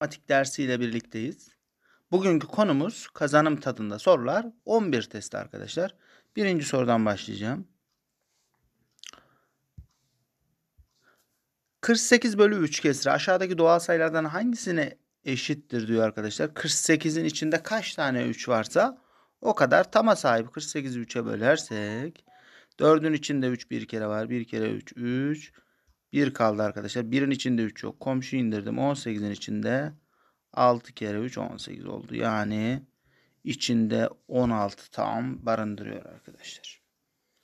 matematik dersiyle birlikteyiz. Bugünkü konumuz kazanım tadında sorular 11 testi arkadaşlar. Birinci sorudan başlayacağım. 48 bölü 3 kesri aşağıdaki doğal sayılardan hangisine eşittir diyor arkadaşlar. 48'in içinde kaç tane 3 varsa o kadar tama sahip. 48'i 3'e bölersek 4'ün içinde 3 bir kere var. 1 kere 3 3. 1 kaldı arkadaşlar. 1'in içinde 3 yok. Komşu indirdim. 18'in içinde 6 kere 3 18 oldu. Yani içinde 16 tam barındırıyor arkadaşlar.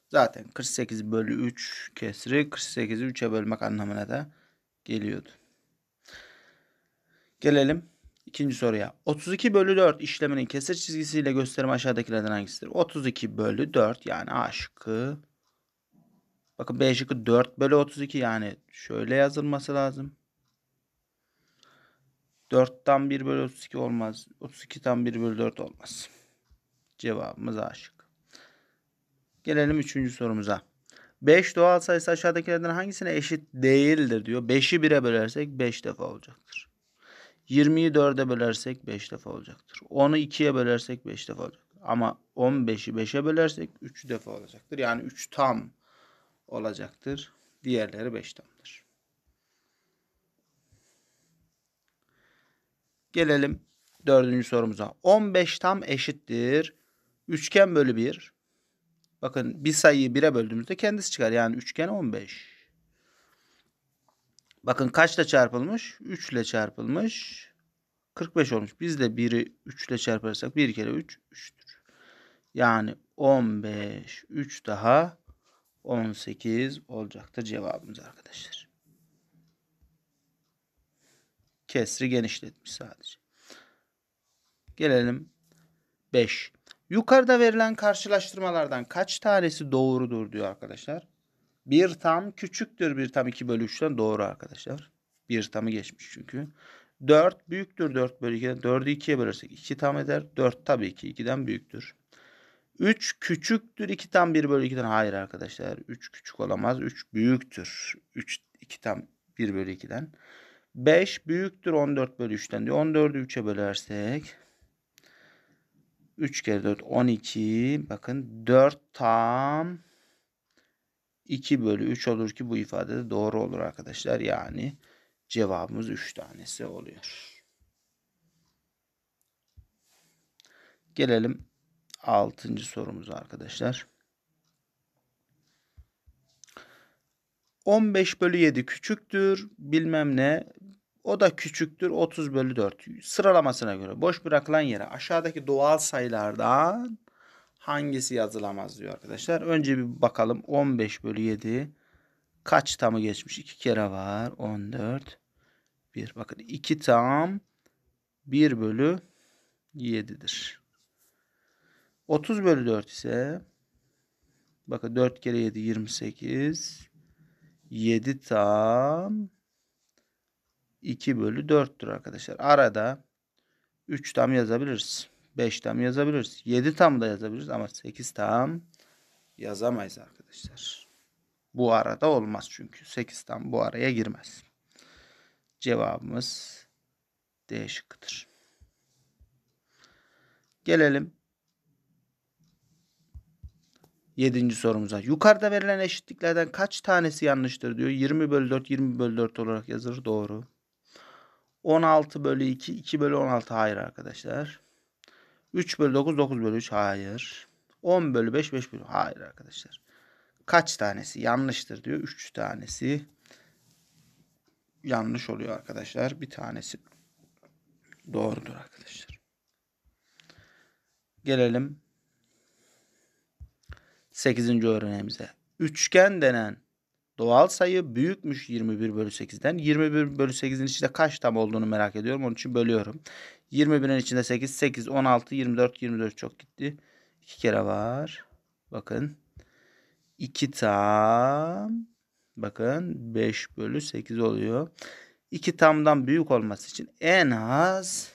Zaten 48 bölü 3 kesri 48'i 3'e bölmek anlamına da geliyordu. Gelelim ikinci soruya. 32 bölü 4 işleminin kesir çizgisiyle gösterim aşağıdakilerden hangisidir? 32 bölü 4 yani A şıkkı Bakın B 4 bölü 32 yani şöyle yazılması lazım. 4'ten 1 bölü 32 olmaz. 32'den 1 bölü 4 olmaz. Cevabımız A Gelelim 3. sorumuza. 5 doğal sayısı aşağıdakilerden hangisine eşit değildir diyor. 5'i 1'e bölersek 5 defa olacaktır. 20'yi 4'e bölersek 5 defa olacaktır. 10'u 2'ye bölersek 5 defa olacaktır. Ama 15'i 5'e bölersek 3 defa olacaktır. Yani 3 tam olacaktır. Diğerleri 5 tamdır. Gelelim dördüncü sorumuza. 15 tam eşittir. Üçgen bölü 1. Bakın bir sayıyı 1'e böldüğümüzde kendisi çıkar. Yani üçgen 15. Bakın kaçla çarpılmış? 3 ile çarpılmış. 45 olmuş. Biz de 1'i 3 ile çarparsak 1 kere 3, 3'tür. Yani 15, 3 daha 18 olacaktır cevabımız arkadaşlar. Kesri genişletmiş sadece. Gelelim 5. Yukarıda verilen karşılaştırmalardan kaç tanesi doğrudur diyor arkadaşlar. Bir tam küçüktür bir tam 2 bölü 3'ten doğru arkadaşlar. Bir tamı geçmiş çünkü. 4 büyüktür 4 bölü 2'den. 4'ü 2'ye bölersek 2 tam eder. 4 tabii ki 2'den büyüktür. 3 küçüktür 2 tam 1 bölü 2'den. Hayır arkadaşlar 3 küçük olamaz. 3 büyüktür. 3 2 tam 1 bölü 2'den. 5 büyüktür 14 bölü 3'ten diyor. 14'ü 3'e bölersek 3 kere 4 12 bakın 4 tam 2 bölü 3 olur ki bu ifade de doğru olur arkadaşlar. Yani cevabımız 3 tanesi oluyor. Gelelim Altıncı sorumuz arkadaşlar. 15 bölü 7 küçüktür bilmem ne o da küçüktür 30 bölü 4 sıralamasına göre boş bırakılan yere aşağıdaki doğal sayılardan hangisi yazılamaz diyor arkadaşlar. Önce bir bakalım 15 bölü 7 kaç tamı geçmiş 2 kere var 14 1 bakın 2 tam 1 bölü 7'dir. 30 bölü 4 ise bakın 4 kere 7 28 7 tam 2 bölü 4'tür arkadaşlar. Arada 3 tam yazabiliriz. 5 tam yazabiliriz. 7 tam da yazabiliriz ama 8 tam yazamayız arkadaşlar. Bu arada olmaz çünkü. 8 tam bu araya girmez. Cevabımız D şıkkıdır. Gelelim Yedinci sorumuza. Yukarıda verilen eşitliklerden kaç tanesi yanlıştır diyor. 20 bölü 4, 20 bölü 4 olarak yazır. Doğru. 16 bölü 2, 2 bölü 16. Hayır arkadaşlar. 3 bölü 9, 9 bölü 3. Hayır. 10 bölü 5, 5 bölü. Hayır arkadaşlar. Kaç tanesi yanlıştır diyor. 3 tanesi yanlış oluyor arkadaşlar. Bir tanesi doğrudur arkadaşlar. Gelelim 8. örneğimize. Üçgen denen doğal sayı büyükmüş 21 bölü 8'den. 21 bölü 8'in içinde kaç tam olduğunu merak ediyorum. Onun için bölüyorum. 21'in içinde 8, 8, 16, 24, 24 çok gitti. 2 kere var. Bakın. 2 tam. Bakın 5 bölü 8 oluyor. 2 tamdan büyük olması için en az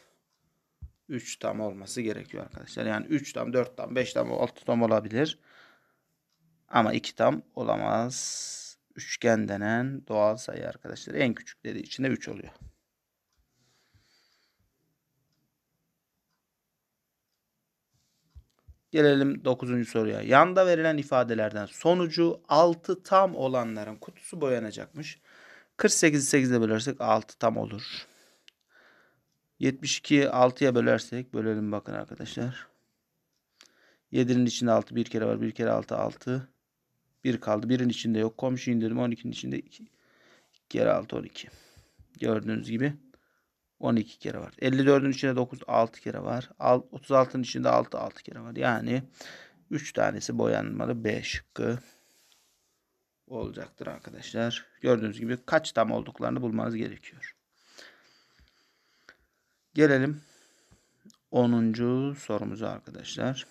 3 tam olması gerekiyor arkadaşlar. Yani 3 tam, 4 tam, 5 tam, 6 tam olabilir. Ama iki tam olamaz. Üçgen denen doğal sayı arkadaşlar. En küçükleri içinde 3 oluyor. Gelelim 9. soruya. Yanda verilen ifadelerden sonucu 6 tam olanların kutusu boyanacakmış. 48'i 8'e bölersek 6 tam olur. 72'yi 6'ya bölersek bölelim bakın arkadaşlar. 7'nin içinde 6 bir kere var. Bir kere 6 6. Bir kaldı. Birin içinde yok. Komşu indirdim. 12'nin içinde 2. Geri 6 12. Gördüğünüz gibi 12 kere var. 54'ün içinde 9 6 kere var. 36'nın içinde 6 6 kere var. Yani 3 tanesi boyanmalı B şıkkı olacaktır arkadaşlar. Gördüğünüz gibi kaç tam olduklarını bulmanız gerekiyor. Gelelim 10. sorumuza arkadaşlar.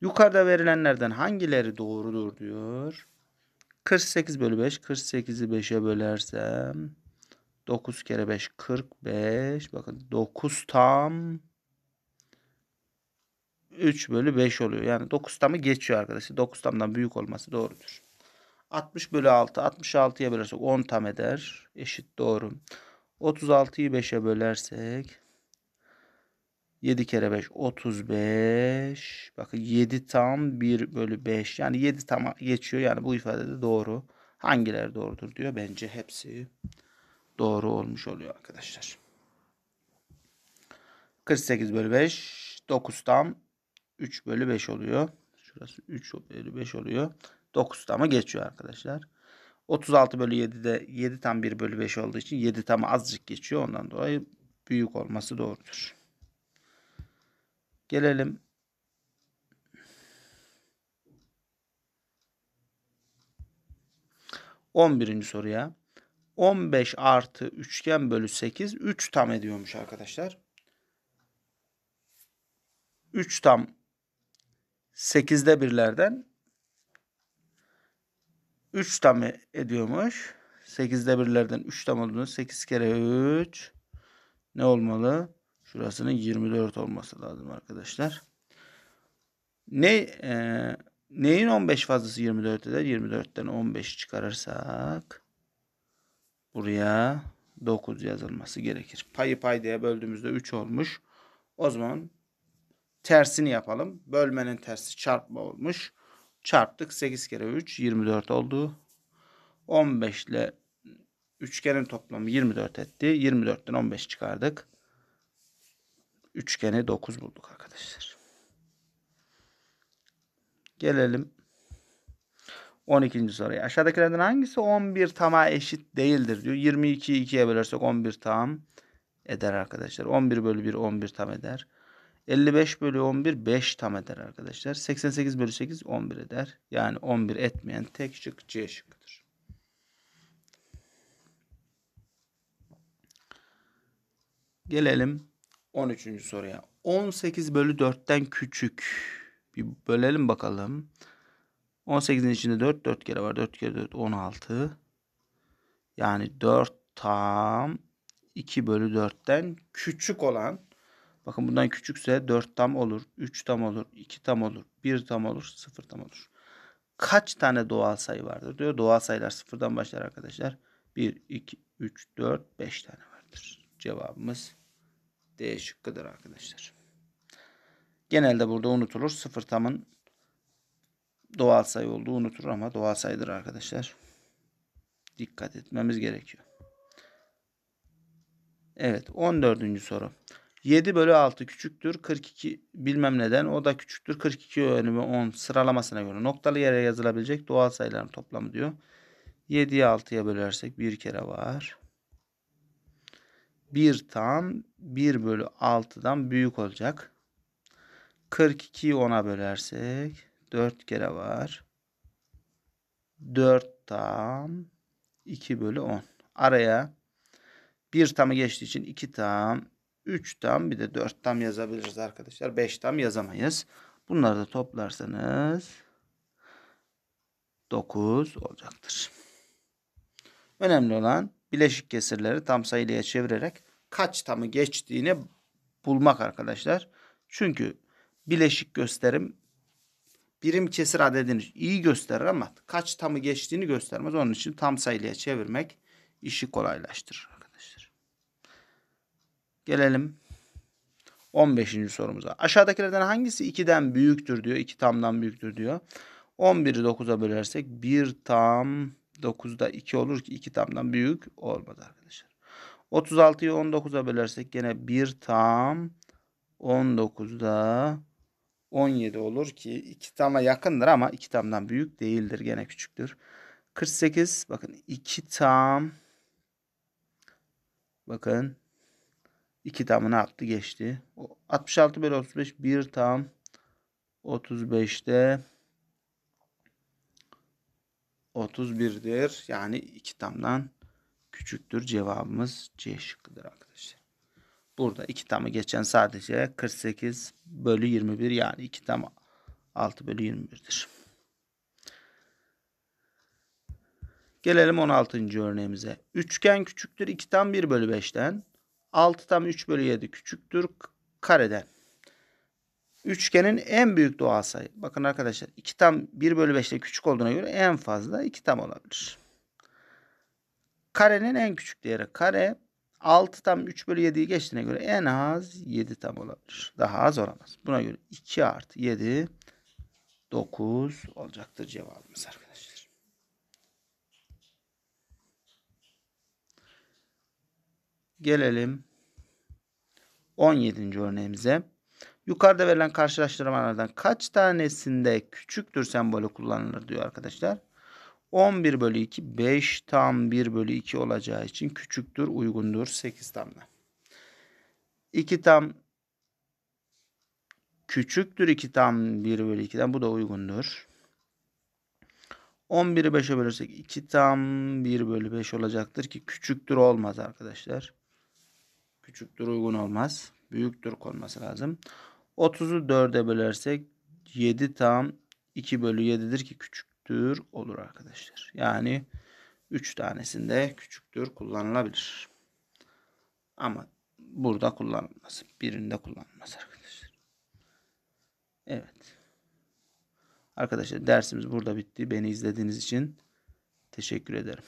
Yukarıda verilenlerden hangileri doğrudur diyor. 48 bölü 5. 48'i 5'e bölersem 9 kere 5 45. Bakın 9 tam 3 bölü 5 oluyor. Yani 9 tamı geçiyor arkadaşlar. 9 tamdan büyük olması doğrudur. 60 bölü 6. 66'ya bölersek 10 tam eder. Eşit doğru. 36'yı 5'e bölersek 7 kere 5 35. Bakın 7 tam 1 bölü 5. Yani 7 tam geçiyor. Yani bu ifade de doğru. Hangileri doğrudur diyor. Bence hepsi doğru olmuş oluyor arkadaşlar. 48 bölü 5. 9 tam 3 bölü 5 oluyor. Şurası 3 bölü 5 oluyor. 9 tamı geçiyor arkadaşlar. 36 bölü 7'de 7 tam 1 bölü 5 olduğu için 7 tam azıcık geçiyor. Ondan dolayı büyük olması doğrudur. Gelelim on birinci soruya. 15 artı üçgen bölü 8 3 tam ediyormuş arkadaşlar. 3 tam 8'de birlerden 3 tam ediyormuş. 8'de birlerden 3 tam olduğunu 8 kere 3 ne olmalı? Şurasının 24 olması lazım arkadaşlar. Ne e, neyin 15 fazlası 24 eder? 24'ten 15 çıkarırsak buraya 9 yazılması gerekir. Payı paydaya böldüğümüzde 3 olmuş. O zaman tersini yapalım. Bölmenin tersi çarpma olmuş. Çarptık 8 kere 3 24 oldu. 15 ile üçgenin toplamı 24 etti. 24'ten 15 çıkardık. Üçgene 9 bulduk arkadaşlar. Gelelim 12. soruya. Aşağıdakilerden hangisi 11 tama eşit değildir diyor. 22'yi 2'ye bölersek 11 tam eder arkadaşlar. 11 bölü 1 11 tam eder. 55 bölü 11 5 tam eder arkadaşlar. 88 bölü 8 11 eder. Yani 11 etmeyen tek şık C şıkkıdır. Gelelim 13. soruya. 18 bölü 4'ten küçük. Bir bölelim bakalım. 18'in içinde 4, 4 kere var. 4 kere 4, 16. Yani 4 tam 2 bölü 4'ten küçük olan. Bakın bundan küçükse 4 tam olur, 3 tam olur, 2 tam olur, 1 tam olur, 0 tam olur. Kaç tane doğal sayı vardır diyor. Doğal sayılar sıfırdan başlar arkadaşlar. 1, 2, 3, 4, 5 tane vardır. Cevabımız D şıkkıdır arkadaşlar. Genelde burada unutulur. Sıfır tamın doğal sayı olduğu unutulur ama doğal sayıdır arkadaşlar. Dikkat etmemiz gerekiyor. Evet 14. soru. 7 bölü 6 küçüktür 42 bilmem neden o da küçüktür 42 önümü 10 sıralamasına göre noktalı yere yazılabilecek doğal sayıların toplamı diyor. 7'yi 6'ya bölersek bir kere var. 1 tam 1 bölü 6'dan büyük olacak. 42'yi 10'a bölersek 4 kere var. 4 tam 2 bölü 10. Araya 1 tamı geçtiği için 2 tam 3 tam bir de 4 tam yazabiliriz arkadaşlar. 5 tam yazamayız. Bunları da toplarsanız 9 olacaktır. Önemli olan bileşik kesirleri tam sayılıya çevirerek kaç tamı geçtiğini bulmak arkadaşlar. Çünkü bileşik gösterim birim kesir adedini iyi gösterir ama kaç tamı geçtiğini göstermez. Onun için tam sayılıya çevirmek işi kolaylaştırır arkadaşlar. Gelelim 15. sorumuza. Aşağıdakilerden hangisi 2'den büyüktür diyor. 2 tamdan büyüktür diyor. 11'i 9'a bölersek 1 tam 9'da 2 olur ki 2 tamdan büyük olmadı arkadaşlar. 36'yı 19'a bölersek gene 1 tam 19'da 17 olur ki 2 tama yakındır ama 2 tamdan büyük değildir gene küçüktür. 48 bakın 2 tam bakın 2 tamını attı geçti. 66 bölü 35 1 tam 35'te 31'dir. Yani 2 tamdan küçüktür. Cevabımız C şıkkıdır arkadaşlar. Burada 2 tamı geçen sadece 48 bölü 21 yani 2 tam 6 bölü 21'dir. Gelelim 16. örneğimize. Üçgen küçüktür 2 tam 1 bölü 5'ten. 6 tam 3 bölü 7 küçüktür kareden. Üçgenin en büyük doğal sayı. Bakın arkadaşlar 2 tam 1 bölü 5'te küçük olduğuna göre en fazla 2 tam olabilir. Karenin en küçük değeri kare. 6 tam 3 bölü 7'yi geçtiğine göre en az 7 tam olabilir. Daha az olamaz. Buna göre 2 artı 7 9 olacaktır cevabımız arkadaşlar. Gelelim 17. örneğimize. Yukarıda verilen karşılaştırmalardan kaç tanesinde küçüktür sembolü kullanılır diyor arkadaşlar. 11 bölü 2 5 tam 1 bölü 2 olacağı için küçüktür uygundur 8 tamla. 2 tam küçüktür 2 tam 1 bölü 2'den bu da uygundur. 11'i 5'e bölürsek 2 tam 1 bölü 5 olacaktır ki küçüktür olmaz arkadaşlar. Küçüktür uygun olmaz. Büyüktür konması lazım. 30'u 4'e bölersek 7 tam 2 bölü 7'dir ki küçüktür olur arkadaşlar. Yani 3 tanesinde küçüktür kullanılabilir. Ama burada kullanılmaz. Birinde kullanılmaz arkadaşlar. Evet. Arkadaşlar dersimiz burada bitti. Beni izlediğiniz için teşekkür ederim.